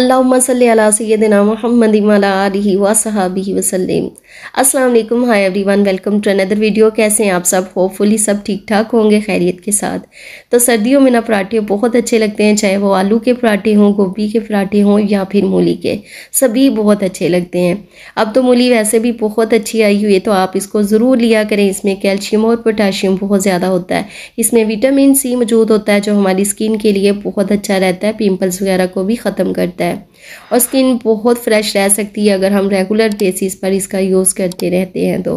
अल्लासल सैदिना मोहम्मद आलि वसहाबी वसलम अस्सलाम hi everyone welcome to another video कैसे हैं आप सब होपफुली सब ठीक ठाक होंगे खैरियत के साथ तो सर्दियों में ना पराठे बहुत अच्छे लगते हैं चाहे वो आलू के पराठे हों गोभी के पराठे हों या फिर मूली के सभी बहुत अच्छे लगते हैं अब तो मूली वैसे भी बहुत अच्छी आई हुई है तो आप इसको ज़रूर लिया करें इसमें कैल्शियम और पोटाशियम बहुत ज़्यादा होता है इसमें विटामिन सी मौजूद होता है जो हमारी स्किन के लिए बहुत अच्छा रहता है पिम्पल्स वगैरह को भी ख़त्म करता है सकता है और स्किन बहुत फ्रेश रह सकती है अगर हम रेगुलर बेसिस पर इसका यूज़ करते रहते हैं तो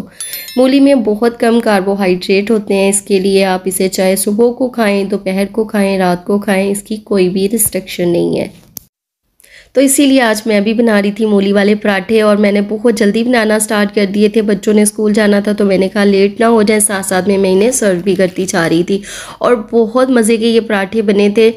मूली में बहुत कम कार्बोहाइड्रेट होते हैं इसके लिए आप इसे चाहे सुबह को खाएं दोपहर को खाएं रात को खाएं इसकी कोई भी रिस्ट्रिक्शन नहीं है तो इसीलिए आज मैं भी बना रही थी मूली वाले पराठे और मैंने बहुत जल्दी बनाना स्टार्ट कर दिए थे बच्चों ने स्कूल जाना था तो मैंने कहा लेट ना हो जाए साथ साथ में मैं इन्हें सर्व भी करती जा रही थी और बहुत मज़े के ये पराठे बने थे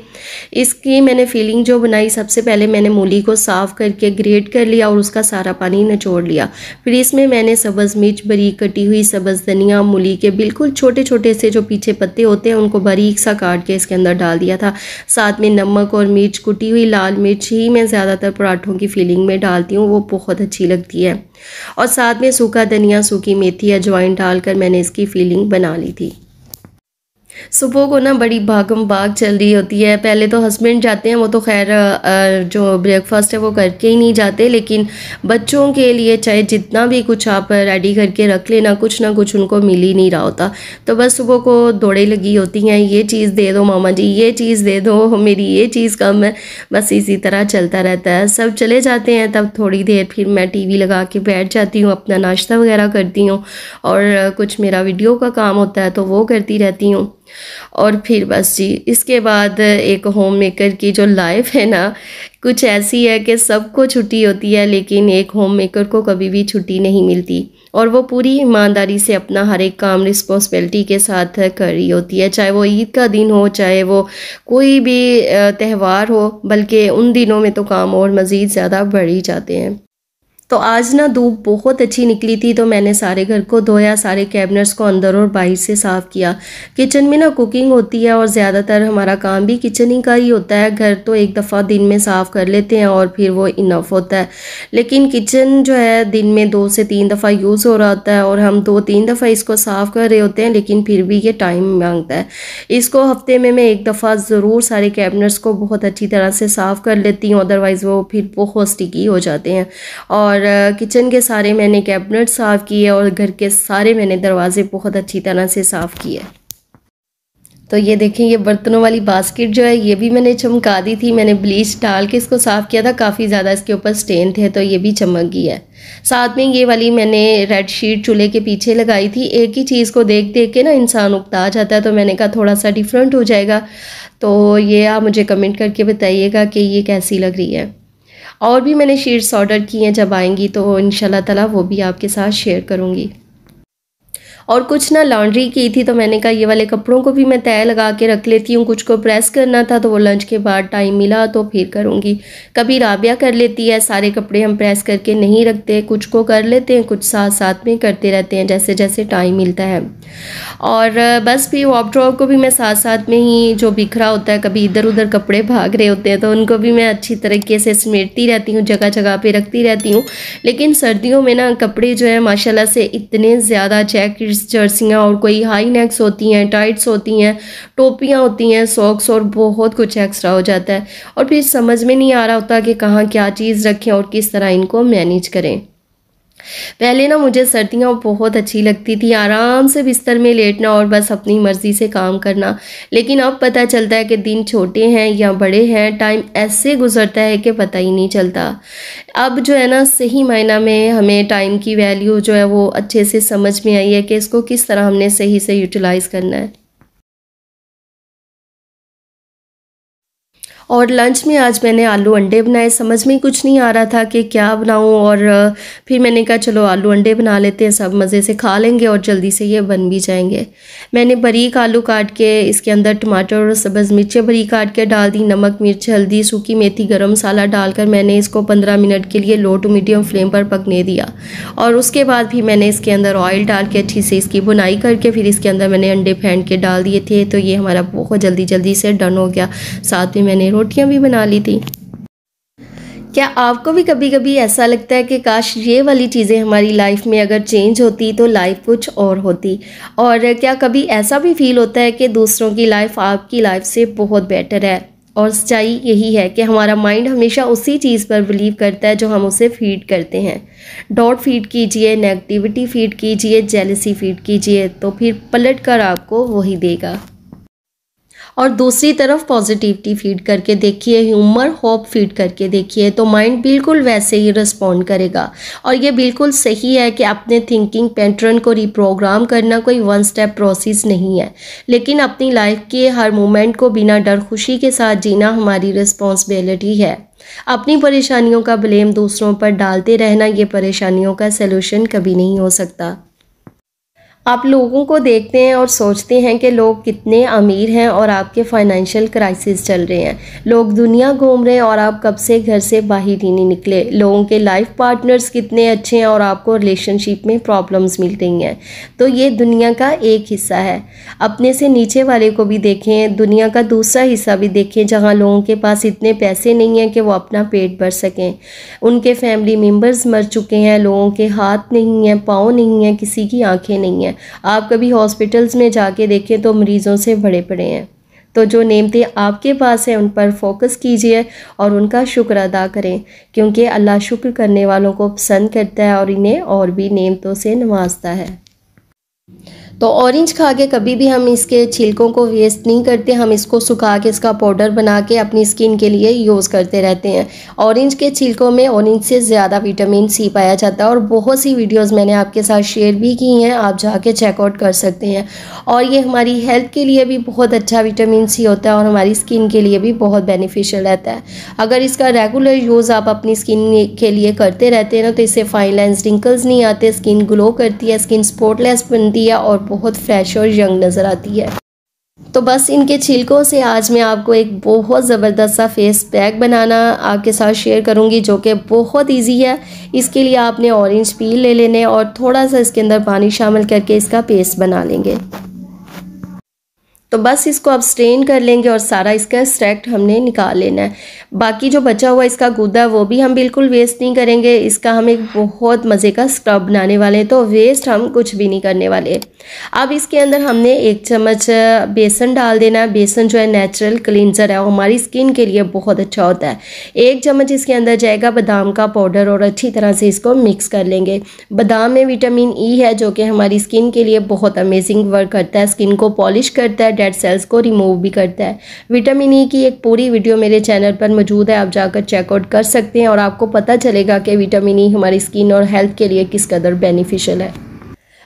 इसकी मैंने फीलिंग जो बनाई सबसे पहले मैंने मूली को साफ़ करके ग्रेट कर लिया और उसका सारा पानी निचोड़ लिया फिर इसमें मैंने सब्ज़ मिर्च बरीक कटी हुई सब्ज़ धनिया मूली के बिल्कुल छोटे छोटे से जो पीछे पत्ते होते हैं उनको बारीक सा काट के इसके अंदर डाल दिया था साथ में नमक और मिर्च कुटी हुई लाल मिर्च ही मैं ज़्यादा ज़्यादातर पराठों की फीलिंग में डालती हूँ वो बहुत अच्छी लगती है और साथ में सूखा धनिया सूखी मेथी अजवाइन डालकर मैंने इसकी फीलिंग बना ली थी सुबह को ना बड़ी भागम भाग चल रही होती है पहले तो हस्बैंड जाते हैं वो तो खैर जो ब्रेकफास्ट है वो करके ही नहीं जाते लेकिन बच्चों के लिए चाहे जितना भी कुछ आप रेडी करके रख लेना कुछ ना कुछ उनको मिल ही नहीं रहा होता तो बस सुबह को दौड़े लगी होती हैं ये चीज़ दे दो मामा जी ये चीज़ दे दो मेरी ये चीज़ कम है बस इसी तरह चलता रहता है सब चले जाते हैं तब थोड़ी देर फिर मैं टी लगा के बैठ जाती हूँ अपना नाश्ता वगैरह करती हूँ और कुछ मेरा वीडियो का काम होता है तो वो करती रहती हूँ और फिर बस जी इसके बाद एक होम मेकर की जो लाइफ है ना कुछ ऐसी है कि सबको छुट्टी होती है लेकिन एक होम मेकर को कभी भी छुट्टी नहीं मिलती और वो पूरी ईमानदारी से अपना हर एक काम रिस्पॉन्सिबिलिटी के साथ कर रही होती है चाहे वो ईद का दिन हो चाहे वो कोई भी त्यौहार हो बल्कि उन दिनों में तो काम और मज़ीद ज़्यादा बढ़ ही जाते हैं तो आज ना धूप बहुत अच्छी निकली थी तो मैंने सारे घर को धोया सारे कैबिनेट्स को अंदर और बाहर से साफ़ किया किचन में ना कुकिंग होती है और ज़्यादातर हमारा काम भी किचन ही का ही होता है घर तो एक दफ़ा दिन में साफ़ कर लेते हैं और फिर वो इनफ होता है लेकिन किचन जो है दिन में दो से तीन दफ़ा यूज़ हो रहा होता है और हम दो तीन दफ़ा इसको साफ़ कर रहे होते हैं लेकिन फिर भी ये टाइम मांगता है इसको हफ्ते में मैं एक दफ़ा ज़रूर सारे कैबिनेट्स को बहुत अच्छी तरह से साफ़ कर लेती हूँ अदरवाइज़ वो फिर बहुत स्टिकी हो जाते हैं और और किचन के सारे मैंने कैबिनेट साफ़ किए और घर के सारे मैंने दरवाज़े बहुत अच्छी तरह से साफ़ किए तो ये देखें ये बर्तनों वाली बास्केट जो है ये भी मैंने चमका दी थी मैंने ब्लीच डाल के इसको साफ़ किया था काफ़ी ज़्यादा इसके ऊपर स्टेन थे तो ये भी चमक गई है साथ में ये वाली मैंने रेड शीट चूल्हे के पीछे लगाई थी एक ही चीज़ को देख देख के ना इंसान उगता जाता है तो मैंने कहा थोड़ा सा डिफरेंट हो जाएगा तो ये आप मुझे कमेंट करके बताइएगा कि ये कैसी लग रही है और भी मैंने शीट्स ऑर्डर की हैं जब आएंगी तो इन ताला वो भी आपके साथ शेयर करूँगी और कुछ ना लॉन्ड्री की थी तो मैंने कहा ये वाले कपड़ों को भी मैं तय लगा के रख लेती हूँ कुछ को प्रेस करना था तो वो लंच के बाद टाइम मिला तो फिर करूँगी कभी राबिया कर लेती है सारे कपड़े हम प्रेस करके नहीं रखते कुछ को कर लेते हैं कुछ साथ साथ में करते रहते हैं जैसे जैसे टाइम मिलता है और बस फिर वॉपड्रॉप को भी मैं साथ साथ में ही जो बिखरा होता है कभी इधर उधर कपड़े भाग रहे होते हैं तो उनको भी मैं अच्छी तरीके से समेटती रहती हूँ जगह जगह पे रखती रहती हूँ लेकिन सर्दियों में ना कपड़े जो है माशाल्लाह से इतने ज़्यादा जैकेट्स लेडीज़ जर्सियाँ और कोई हाई नेक्स होती हैं टाइट्स होती हैं टोपियाँ होती हैं सॉक्स और बहुत कुछ एक्स्ट्रा हो जाता है और फिर समझ में नहीं आ रहा होता कि कहाँ क्या चीज़ रखें और किस तरह इनको मैनेज करें पहले ना मुझे सर्दियाँ बहुत अच्छी लगती थी आराम से बिस्तर में लेटना और बस अपनी मर्ज़ी से काम करना लेकिन अब पता चलता है कि दिन छोटे हैं या बड़े हैं टाइम ऐसे गुजरता है कि पता ही नहीं चलता अब जो है ना सही मायना में हमें टाइम की वैल्यू जो है वो अच्छे से समझ में आई है कि इसको किस तरह हमने सही से यूटिलाइज़ करना है और लंच में आज मैंने आलू अंडे बनाए समझ में कुछ नहीं आ रहा था कि क्या बनाऊँ और फिर मैंने कहा चलो आलू अंडे बना लेते हैं सब मज़े से खा लेंगे और जल्दी से ये बन भी जाएंगे मैंने बरीक आलू काट के इसके अंदर टमाटर और सब्ज़ मिर्चें बरीक काट के डाल दी नमक मिर्च हल्दी सूखी मेथी गर्म मसाला डालकर मैंने इसको पंद्रह मिनट के लिए लो टू मीडियम फ्लेम पर पकने दिया और उसके बाद भी मैंने इसके अंदर ऑयल डाल के अच्छी से इसकी बुनाई करके फिर इसके अंदर मैंने अंडे फेंट के डाल दिए थे तो ये हमारा बहुत जल्दी जल्दी से डन हो गया साथ में मैंने रोटियाँ भी बना ली थी क्या आपको भी कभी कभी ऐसा लगता है कि काश ये वाली चीज़ें हमारी लाइफ में अगर चेंज होती तो लाइफ कुछ और होती और क्या कभी ऐसा भी फील होता है कि दूसरों की लाइफ आपकी लाइफ से बहुत बेटर है और सच्चाई यही है कि हमारा माइंड हमेशा उसी चीज़ पर बिलीव करता है जो हम उसे फीड करते हैं डॉट फीड कीजिए नेगेटिविटी फीड कीजिए जेलसी फीड कीजिए तो फिर पलट कर आपको वही देगा और दूसरी तरफ पॉजिटिविटी फीड करके देखिए ह्यूमर होप फीड करके देखिए तो माइंड बिल्कुल वैसे ही रिस्पॉन्ड करेगा और ये बिल्कुल सही है कि अपने थिंकिंग पैटर्न को रिप्रोग्राम करना कोई वन स्टेप प्रोसेस नहीं है लेकिन अपनी लाइफ के हर मोमेंट को बिना डर खुशी के साथ जीना हमारी रिस्पॉन्सिबिलिटी है अपनी परेशानियों का ब्लेम दूसरों पर डालते रहना ये परेशानियों का सलूशन कभी नहीं हो सकता आप लोगों को देखते हैं और सोचते हैं कि लोग कितने अमीर हैं और आपके फाइनेंशियल क्राइसिस चल रहे हैं लोग दुनिया घूम रहे हैं और आप कब से घर से बाहर ही नहीं निकले लोगों के लाइफ पार्टनर्स कितने अच्छे हैं और आपको रिलेशनशिप में प्रॉब्लम्स मिल रही हैं तो ये दुनिया का एक हिस्सा है अपने से नीचे वाले को भी देखें दुनिया का दूसरा हिस्सा भी देखें जहाँ लोगों के पास इतने पैसे नहीं हैं कि वो अपना पेट भर सकें उनके फैमिली मेम्बर्स मर चुके हैं लोगों के हाथ नहीं हैं पाँव नहीं हैं किसी की आँखें नहीं हैं हैं आप कभी हॉस्पिटल्स में जाके देखें तो मरीज़ों से भरे पड़े हैं तो जो नेमतें आपके पास हैं उन पर फोकस कीजिए और उनका शुक्र अदा करें क्योंकि अल्लाह शुक्र करने वालों को पसंद करता है और इन्हें और भी नेमतों से नवाजता है तो ऑरेंज खा के कभी भी हम इसके छिलकों को वेस्ट नहीं करते हम इसको सुखा के इसका पाउडर बना के अपनी स्किन के लिए यूज़ करते रहते हैं ऑरेंज के छिलकों में ऑरेंज से ज़्यादा विटामिन सी पाया जाता है और बहुत सी वीडियोज़ मैंने आपके साथ शेयर भी की हैं आप जाके चेकआउट कर सकते हैं और ये हमारी हेल्थ के लिए भी बहुत अच्छा विटामिन सी होता है और हमारी स्किन के लिए भी बहुत बेनिफिशियल रहता है अगर इसका रेगुलर यूज़ आप अपनी स्किन के लिए करते रहते हैं ना तो इससे फाइन लाइन रिंकल्स नहीं आते स्किन ग्लो करती है स्किन स्पोटलेस बनती है और बहुत फ्रेश और यंग नज़र आती है तो बस इनके छिलकों से आज मैं आपको एक बहुत ज़बरदस्त सा फेस पैक बनाना आपके साथ शेयर करूंगी जो कि बहुत इजी है इसके लिए आपने ऑरेंज पील ले लेने और थोड़ा सा इसके अंदर पानी शामिल करके इसका पेस्ट बना लेंगे तो बस इसको अब स्ट्रेन कर लेंगे और सारा इसका एक्सट्रैक्ट हमने निकाल लेना है बाकी जो बचा हुआ इसका गुदा वो भी हम बिल्कुल वेस्ट नहीं करेंगे इसका हम एक बहुत मज़े का स्क्रब बनाने वाले हैं तो वेस्ट हम कुछ भी नहीं करने वाले अब इसके अंदर हमने एक चम्मच बेसन डाल देना है बेसन जो है नेचुरल क्लिनजर है वो हमारी स्किन के लिए बहुत अच्छा होता है एक चम्मच इसके अंदर जाएगा बादाम का पाउडर और अच्छी तरह से इसको मिक्स कर लेंगे बादाम में विटामिन ई e है जो कि हमारी स्किन के लिए बहुत अमेजिंग वर्क करता है स्किन को पॉलिश करता है डेड सेल्स को रिमूव भी करता है विटामिन ई e की एक पूरी वीडियो मेरे चैनल पर मौजूद है आप जाकर चेकआउट कर सकते हैं और आपको पता चलेगा कि विटामिन ई e हमारी स्किन और हेल्थ के लिए किस कदर बेनिफिशियल है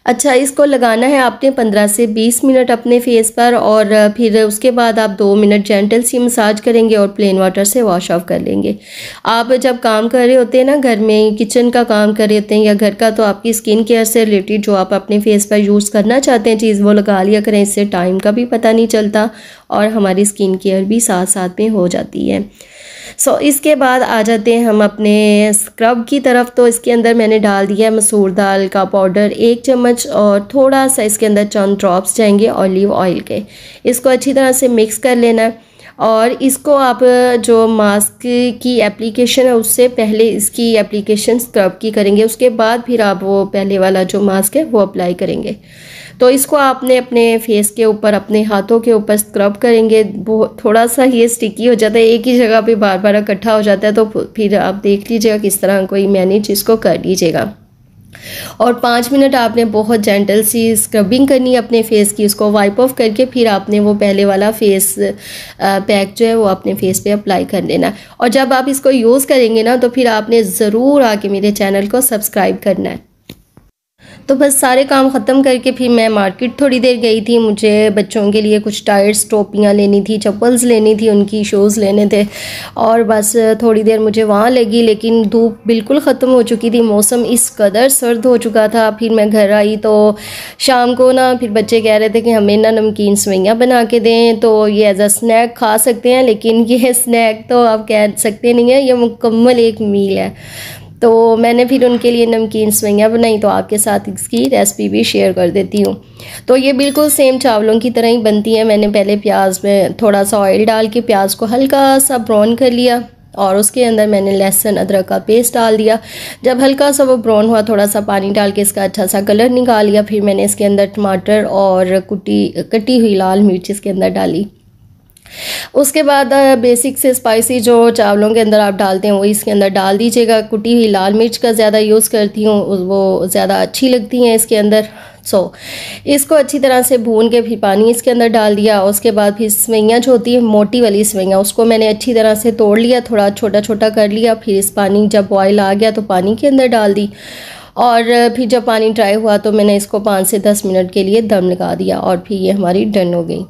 अच्छा इसको लगाना है आपने 15 से 20 मिनट अपने फेस पर और फिर उसके बाद आप दो मिनट जेंटल सी मसाज करेंगे और प्लेन वाटर से वॉश ऑफ कर लेंगे आप जब काम कर रहे होते हैं ना घर में किचन का काम कर रहे होते हैं या घर का तो आपकी स्किन केयर से रिलेटेड जो आप अपने फेस पर यूज़ करना चाहते हैं चीज़ वो लगा लिया करें इससे टाइम का भी पता नहीं चलता और हमारी स्किन केयर भी साथ साथ में हो जाती है सो so, इसके बाद आ जाते हैं हम अपने स्क्रब की तरफ तो इसके अंदर मैंने डाल दिया है मसूर दाल का पाउडर एक चम्मच और थोड़ा सा इसके अंदर चंद ड्रॉप्स जाएंगे ऑलिव ऑयल के इसको अच्छी तरह से मिक्स कर लेना है और इसको आप जो मास्क की एप्लीकेशन है उससे पहले इसकी एप्लीकेशन स्क्रब की करेंगे उसके बाद फिर आप वो पहले वाला जो मास्क है वो अप्लाई करेंगे तो इसको आपने अपने फेस के ऊपर अपने हाथों के ऊपर स्क्रब करेंगे थोड़ा सा ये स्टिकी हो जाता है एक ही जगह पे बार बार इकट्ठा हो जाता है तो फिर आप देख लीजिएगा किस तरह कोई मैनेज इसको कर लीजिएगा और पाँच मिनट आपने बहुत जेंटल सी स्क्रबिंग करनी है अपने फेस की उसको वाइप ऑफ करके फिर आपने वो पहले वाला फेस पैक जो है वो अपने फेस पे अप्लाई कर लेना और जब आप इसको यूज़ करेंगे ना तो फिर आपने ज़रूर आके मेरे चैनल को सब्सक्राइब करना है तो बस सारे काम ख़त्म करके फिर मैं मार्केट थोड़ी देर गई थी मुझे बच्चों के लिए कुछ टायर्स टोपियाँ लेनी थी चप्पल्स लेनी थी उनकी शूज़ लेने थे और बस थोड़ी देर मुझे वहाँ लगी लेकिन धूप बिल्कुल ख़त्म हो चुकी थी मौसम इस कदर सर्द हो चुका था फिर मैं घर आई तो शाम को ना फिर बच्चे कह रहे थे कि हमें ना नमकीन सवैयाँ बना के दें तो ये एज अ स्नैक खा सकते हैं लेकिन ये स्नैक तो आप कह सकते नहीं है ये मुकम्मल एक मील है तो मैंने फिर उनके लिए नमकीन सेवैयाँ बनाई तो आपके साथ इसकी रेसिपी भी शेयर कर देती हूँ तो ये बिल्कुल सेम चावलों की तरह ही बनती है मैंने पहले प्याज में थोड़ा सा ऑयल डाल के प्याज को हल्का सा ब्राउन कर लिया और उसके अंदर मैंने लहसुन अदरक का पेस्ट डाल दिया जब हल्का सा वो ब्राउन हुआ थोड़ा सा पानी डाल के इसका अच्छा सा कलर निकाल लिया फिर मैंने इसके अंदर टमाटर और कुटी कटी हुई लाल मिर्च इसके अंदर डाली उसके बाद बेसिक से स्पाइसी जो चावलों के अंदर आप डालते हैं वो इसके अंदर डाल दीजिएगा कुटी हुई लाल मिर्च का ज़्यादा यूज़ करती हूँ वो ज़्यादा अच्छी लगती हैं इसके अंदर सो so, इसको अच्छी तरह से भून के फिर पानी इसके अंदर डाल दिया उसके बाद फिर सवैयाँ जो होती हैं मोटी वाली सवैयाँ उसको मैंने अच्छी तरह से तोड़ लिया थोड़ा छोटा छोटा कर लिया फिर इस पानी जब बॉयल आ गया तो पानी के अंदर डाल दी और फिर जब पानी ड्राई हुआ तो मैंने इसको पाँच से दस मिनट के लिए दम लगा दिया और फिर ये हमारी डन हो गई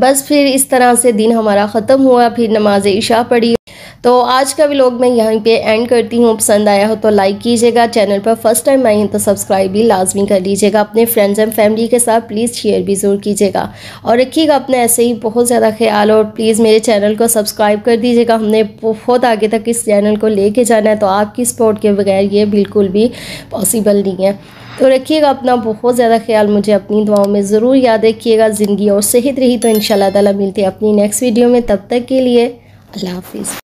बस फिर इस तरह से दिन हमारा ख़त्म हुआ फिर नमाज इशा पढ़ी तो आज का व्लॉग मैं यहीं पे एंड करती हूँ पसंद आया हो तो लाइक कीजिएगा चैनल पर फर्स्ट टाइम आई हैं तो सब्सक्राइब भी लाजमी कर लीजिएगा अपने फ्रेंड्स एंड फैमिली के साथ प्लीज़ शेयर भी ज़रूर कीजिएगा और रखिएगा अपने ऐसे ही बहुत ज़्यादा ख्याल और प्लीज़ मेरे चैनल को सब्सक्राइब कर दीजिएगा हमने बहुत आगे तक इस चैनल को ले जाना है तो आपकी सपोर्ट के बगैर ये बिल्कुल भी पॉसिबल नहीं है तो रखिएगा अपना बहुत ज़्यादा ख्याल मुझे अपनी दुआओं में ज़रूर याद रखिएगा ज़िंदगी और सेहत रही तो इन शाला मिलते हैं अपनी नेक्स्ट वीडियो में तब तक के लिए अल्लाह हाफिज़